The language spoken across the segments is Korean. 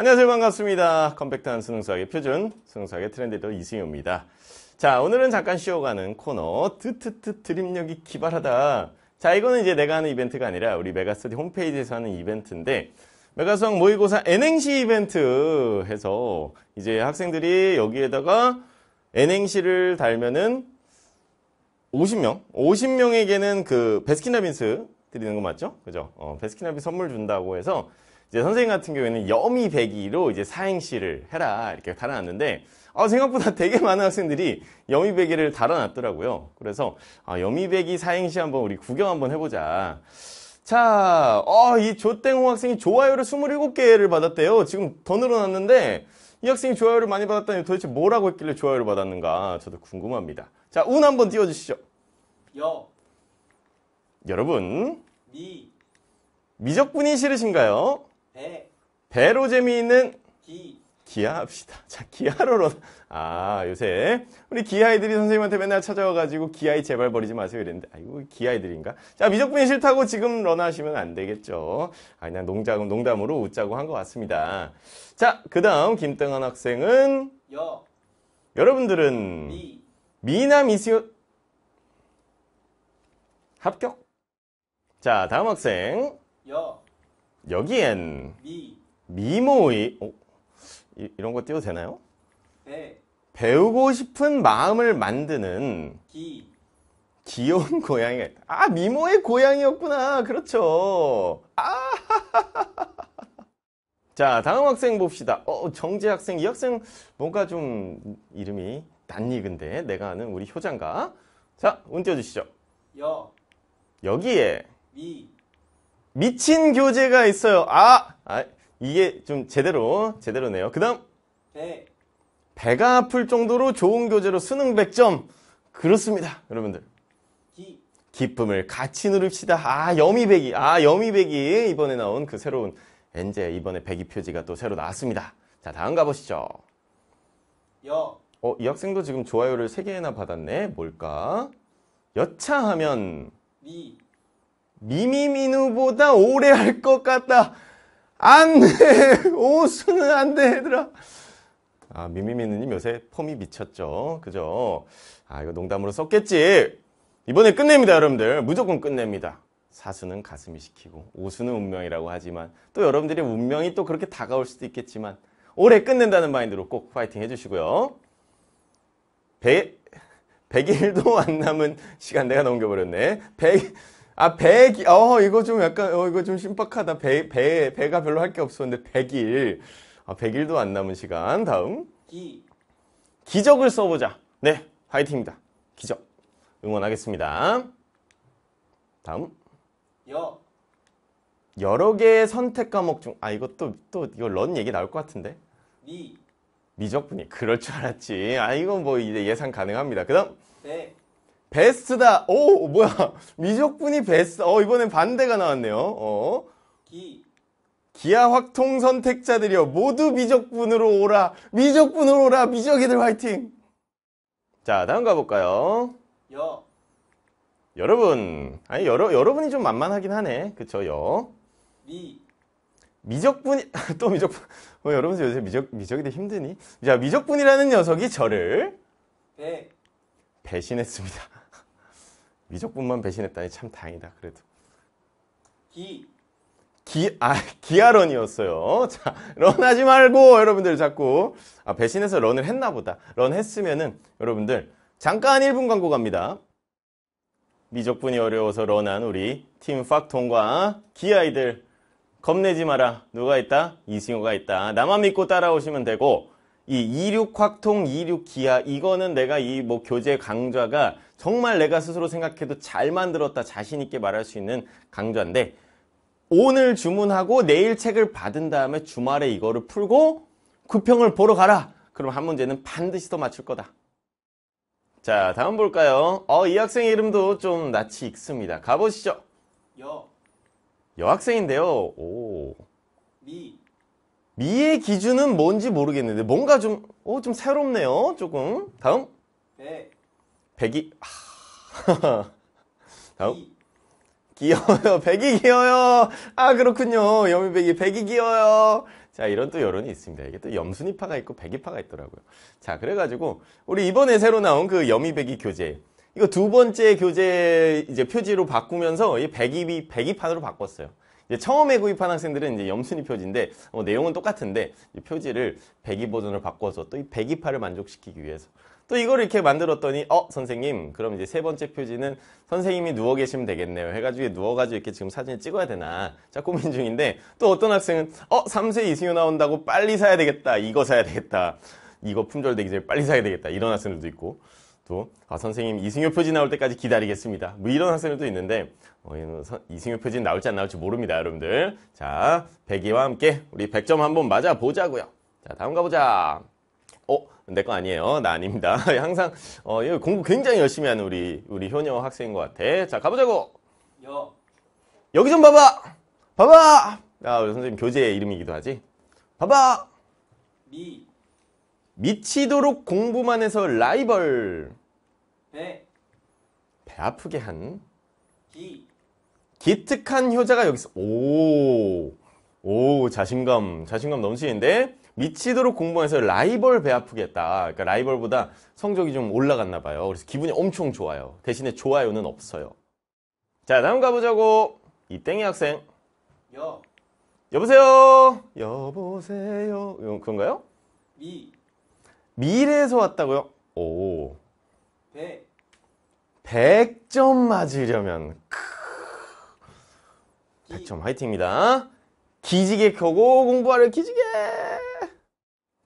안녕하세요 반갑습니다 컴팩트한 수능수학의 표준 수능수학의 트렌드도 이승효입니다 자 오늘은 잠깐 쉬어가는 코너 뜨트트 드립력이 기발하다 자 이거는 이제 내가 하는 이벤트가 아니라 우리 메가스터디 홈페이지에서 하는 이벤트인데 메가수학 모의고사 N행시 이벤트 해서 이제 학생들이 여기에다가 N행시를 달면은 50명 50명에게는 그 베스킨라빈스 드리는 거 맞죠? 그죠? 어, 베스킨라빈 선물 준다고 해서 이제 선생님 같은 경우에는 여미배기로 이제 사행시를 해라 이렇게 달아놨는데 아, 생각보다 되게 많은 학생들이 여미배기를 달아놨더라고요. 그래서 아, 여미배기 사행시 한번 우리 구경 한번 해보자. 자, 어, 이조땡홍 학생이 좋아요를 27개를 받았대요. 지금 더 늘어났는데 이 학생이 좋아요를 많이 받았다니 도대체 뭐라고 했길래 좋아요를 받았는가 저도 궁금합니다. 자, 운 한번 띄워주시죠. 여 여러분 미 미적분이 싫으신가요? 배. 배로 재미있는 기. 기하합시다. 자, 기아로로 아, 요새 우리 기아이들이 선생님한테 맨날 찾아와가지고 기아이 제발 버리지 마세요 이랬는데 아이고 기아이들인가? 자, 미적분이 싫다고 지금 런하시면 안 되겠죠. 아, 그냥 농담, 농담으로 웃자고 한 것 같습니다. 자, 그 다음 김등한 학생은 여. 여러분들은 미. 미남 이시 합격. 자, 다음 학생 여. 여기엔 미. 미모의 어? 이, 런거 띄워도 되나요? 배. 배우고 싶은 마음을 만드는 기. 귀여운 고양이 아 미모의 고양이였구나 그렇죠 아 자, 다음 학생 봅시다. 어, 정재 학생. 이 학생 뭔가 좀 이름이 낯익은데 내가 아는 우리 효장가. 자, 운 띄워주시죠. 여. 여기에. 미. 미친 교재가 있어요. 아, 아 이게 좀 제대로 제대로네요. 그다음 배. 네. 배가 아플 정도로 좋은 교재로 수능 100점. 그렇습니다. 여러분들. 기. 기쁨을 같이 누릅시다 아, 여미백이 아, 여미백이 이번에 나온 그 새로운 엔제 이번에 배기 표지가 또 새로 나왔습니다. 자, 다음 가보시죠. 여. 어, 이 학생도 지금 좋아요를 3개나 받았네. 뭘까? 여차하면 미. 미미미누보다 오래 할 것 같다. 안 돼. 오수는 안 돼, 얘들아. 아, 미미미누님 요새 폼이 미쳤죠. 그죠? 아, 이거 농담으로 썼겠지. 이번에 끝냅니다, 여러분들. 무조건 끝냅니다. 사수는 가슴이 시키고, 오수는 운명이라고 하지만, 또 여러분들의 운명이 또 그렇게 다가올 수도 있겠지만, 올해 끝낸다는 마인드로 꼭 파이팅 해주시고요. 100, 100일도 안 남은 시간 내가 넘겨버렸네. 100, 아, 1 0이 어, 이거 좀 약간, 어, 이거 좀 심박하다. 배, 배, 배가 별로 할 게 없었는데, 100일. 아, 100일도 안 남은 시간. 다음. 기. 기적을 써보자. 네, 화이팅입니다. 기적. 응원하겠습니다. 다음. 여. 여러 개의 선택 과목 중, 아, 이것도, 또, 이거 런 얘기 나올 것 같은데. 미. 미적분이. 그럴 줄 알았지. 아, 이건 뭐 이제 예상 가능합니다. 그 다음. 네. 베스트다. 오, 뭐야. 미적분이 베스트. 어, 이번엔 반대가 나왔네요. 어. 기. 기아 확통 선택자들이여 모두 미적분으로 오라 미적분으로 오라 미적이들 화이팅 자 다음 가볼까요 여 여러분 아니 여러, 여러분이 좀 만만하긴 하네 그쵸 여미 미적분이 또 미적분 어, 여러분 들 요새 미적, 미적이들 힘드니 자 미적분이라는 녀석이 저를 배 배신했습니다 미적분만 배신했다니 참 다행이다 그래도 기 기, 아, 기아런이었어요. 자, 런하지 말고 여러분들 자꾸 아, 배신해서 런을 했나 보다. 런 했으면은 여러분들 잠깐 1분 광고 갑니다. 미적분이 어려워서 런한 우리 팀 팍통과 기아이들 겁내지 마라. 누가 있다? 이승호가 있다. 나만 믿고 따라오시면 되고 이 26확통, 26기하 이거는 내가 이 뭐 교재 강좌가 정말 내가 스스로 생각해도 잘 만들었다 자신 있게 말할 수 있는 강좌인데 오늘 주문하고 내일 책을 받은 다음에 주말에 이거를 풀고 구평을 보러 가라. 그럼 한 문제는 반드시 더 맞출 거다. 자, 다음 볼까요? 어, 이 학생 이름도 좀 낯이 익습니다. 가보시죠. 여. 여학생인데요. 오. 미. 미의 기준은 뭔지 모르겠는데 뭔가 좀, 어, 좀 새롭네요. 조금. 다음. 100 네. 0이 아. 다음. 이. 귀여워요. 1 0 0이 귀여워요. 아 그렇군요. 여미0이 백이 귀여워요. 자 이런 또 여론이 있습니다. 이게 또 염순이파가 있고 1 0이파가 있더라고요. 자 그래가지고 우리 이번에 새로 나온 그 여미백이 교재 이거 두 번째 교재 이제 표지로 바꾸면서 이 백이 백이판으로 바꿨어요. 처음에 구입한 학생들은 이제 염순이 표지인데 어, 내용은 똑같은데 표지를 백이 버전으로 바꿔서 또이 백이파를 만족시키기 위해서 또 이걸 이렇게 만들었더니 어 선생님 그럼 이제 세 번째 표지는 선생님이 누워 계시면 되겠네요 해가지고 누워가지고 이렇게 지금 사진을 찍어야 되나 자 고민 중인데 또 어떤 학생은 어 3세 이승효 나온다고 빨리 사야 되겠다 이거 사야 되겠다 이거 품절되기 전에 빨리 사야 되겠다 이런 학생들도 있고 또 아, 선생님 이승효 표지 나올 때까지 기다리겠습니다. 뭐 이런 학생들도 있는데 어, 이승효 표지 나올지 안 나올지 모릅니다. 여러분들. 자, 100이와 함께 우리 100점 한번 맞아보자고요. 자, 다음 가보자. 어? 내거 아니에요. 나 아닙니다. 항상 어, 공부 굉장히 열심히 하는 우리 우리 효녀 학생인 것 같아. 자, 가보자고. 여. 여기 좀 봐봐. 봐봐. 아, 우리 선생님 교재 의 이름이기도 하지. 봐봐. 미. 미치도록 공부만 해서 라이벌. 배, 배 아프게 한 기, 기특한 효자가 여기서 오, 오 자신감 자신감 넘치는데 미치도록 공부해서 라이벌 배 아프게 했다. 그러니까 라이벌보다 성적이 좀 올라갔나 봐요. 그래서 기분이 엄청 좋아요. 대신에 좋아요는 없어요. 자 다음 가보자고 이땡이 학생 여, 여보세요 여보세요 그건가요? 미, 미래에서 왔다고요? 오 네. 100점 맞으려면 100점 화이팅입니다. 기지개 켜고 공부하려 기지개.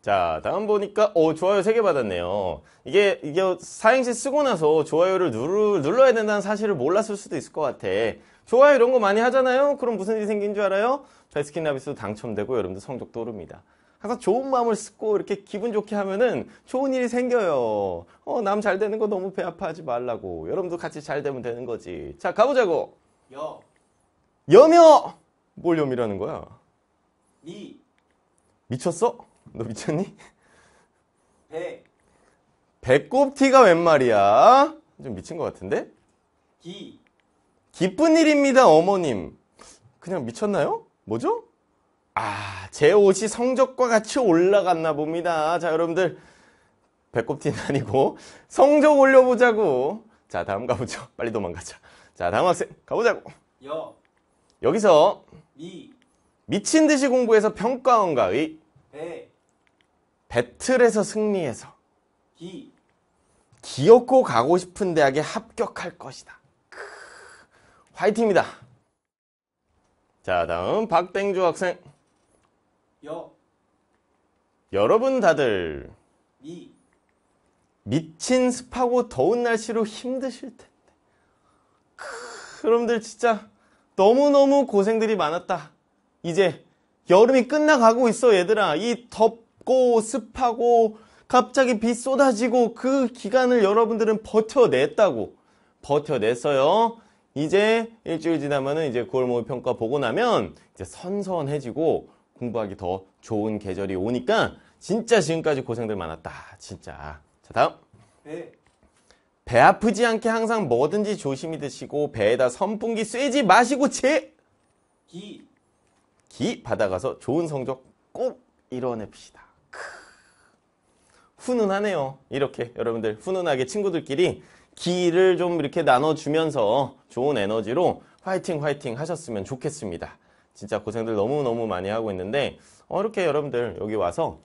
자 다음 보니까 어 좋아요 3개 받았네요 이게 이게 사행시 쓰고 나서 좋아요를 누르, 눌러야 된다는 사실을 몰랐을 수도 있을 것 같아 좋아요 이런 거 많이 하잖아요 그럼 무슨 일이 생긴 줄 알아요? 베스킨라빈스도 당첨되고 여러분들 성적도 오릅니다 항상 좋은 마음을 쓰고 이렇게 기분 좋게 하면은 좋은 일이 생겨요. 어, 남 잘 되는 거 너무 배 아파하지 말라고. 여러분도 같이 잘 되면 되는 거지. 자, 가보자고. 여. 여며! 뭘 염이라는 거야? 미. 미쳤어? 너 미쳤니? 배. 배꼽티가 웬 말이야? 좀 미친 것 같은데? 기. 기쁜 일입니다, 어머님. 그냥 미쳤나요? 뭐죠? 아. 제 옷이 성적과 같이 올라갔나 봅니다. 자, 여러분들 배꼽티는 아니고 성적 올려보자고. 자, 다음 가보죠. 빨리 도망가자. 자, 다음 학생 가보자고. 여 여기서 미 미친 듯이 공부해서 평가원가의 배 배틀에서 승리해서 기 기어코 가고 싶은 대학에 합격할 것이다. 크, 화이팅입니다. 자, 다음 박땡주 학생. 여 여러분 다들 미 미친 습하고 더운 날씨로 힘드실 텐데 그럼들 진짜 너무너무 고생들이 많았다 이제 여름이 끝나가고 있어 얘들아 이 덥고 습하고 갑자기 비 쏟아지고 그 기간을 여러분들은 버텨냈다고 버텨냈어요 이제 일주일 지나면은 이제 9월 모의평가 보고 나면 이제 선선해지고 공부하기 더 좋은 계절이 오니까 진짜 지금까지 고생들 많았다. 진짜. 자, 다음. 네. 배 아프지 않게 항상 뭐든지 조심히 드시고 배에다 선풍기 쐬지 마시고 제 기. 기 받아가서 좋은 성적 꼭 이뤄냅시다. 크. 훈훈하네요. 이렇게 여러분들 훈훈하게 친구들끼리 기를 좀 이렇게 나눠주면서 좋은 에너지로 화이팅 화이팅 하셨으면 좋겠습니다. 진짜 고생들 너무너무 많이 하고 있는데 어, 이렇게 여러분들 여기 와서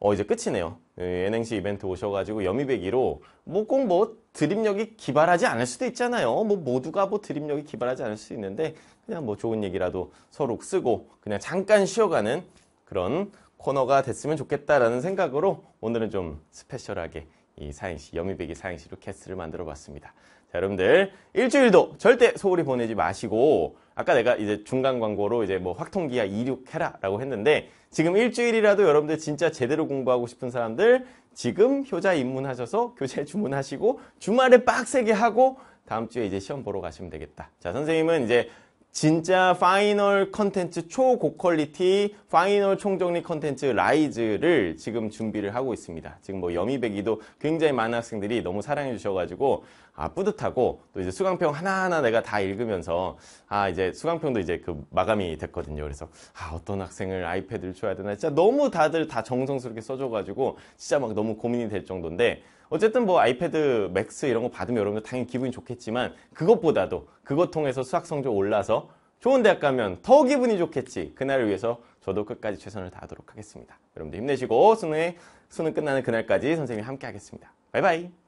어 이제 끝이네요. NNC 예, 이벤트 오셔가지고 여미배기로 뭐 꼭뭐 뭐 드립력이 기발하지 않을 수도 있잖아요. 뭐 모두가 뭐 드립력이 기발하지 않을 수도 있는데 그냥 뭐 좋은 얘기라도 서로 쓰고 그냥 잠깐 쉬어가는 그런 코너가 됐으면 좋겠다라는 생각으로 오늘은 좀 스페셜하게 이 사행시 여미배기 사행시로 캐스트를 만들어 봤습니다. 자 여러분들 일주일도 절대 소홀히 보내지 마시고 아까 내가 이제 중간 광고로 이제 뭐 확통기야 이륙해라 라고 했는데 지금 일주일이라도 여러분들 진짜 제대로 공부하고 싶은 사람들 지금 효자 입문하셔서 교재 주문하시고 주말에 빡세게 하고 다음 주에 이제 시험 보러 가시면 되겠다. 자, 선생님은 이제 진짜 파이널 컨텐츠 초고퀄리티 파이널 총정리 컨텐츠 라이즈를 지금 준비를 하고 있습니다. 지금 뭐 여미배기도 굉장히 많은 학생들이 너무 사랑해 주셔가지고 아 뿌듯하고 또 이제 수강평 하나하나 내가 다 읽으면서 아 이제 수강평도 이제 그 마감이 됐거든요. 그래서 아 어떤 학생을 아이패드를 줘야 되나 진짜 너무 다들 다 정성스럽게 써줘가지고 진짜 막 너무 고민이 될 정도인데 어쨌든 뭐 아이패드 맥스 이런 거 받으면 여러분들 당연히 기분이 좋겠지만 그것보다도 그것 통해서 수학 성적 올라서 좋은 대학 가면 더 기분이 좋겠지. 그날을 위해서 저도 끝까지 최선을 다하도록 하겠습니다. 여러분들 힘내시고 수능 수능 끝나는 그날까지 선생님이 함께 하겠습니다. 바이바이.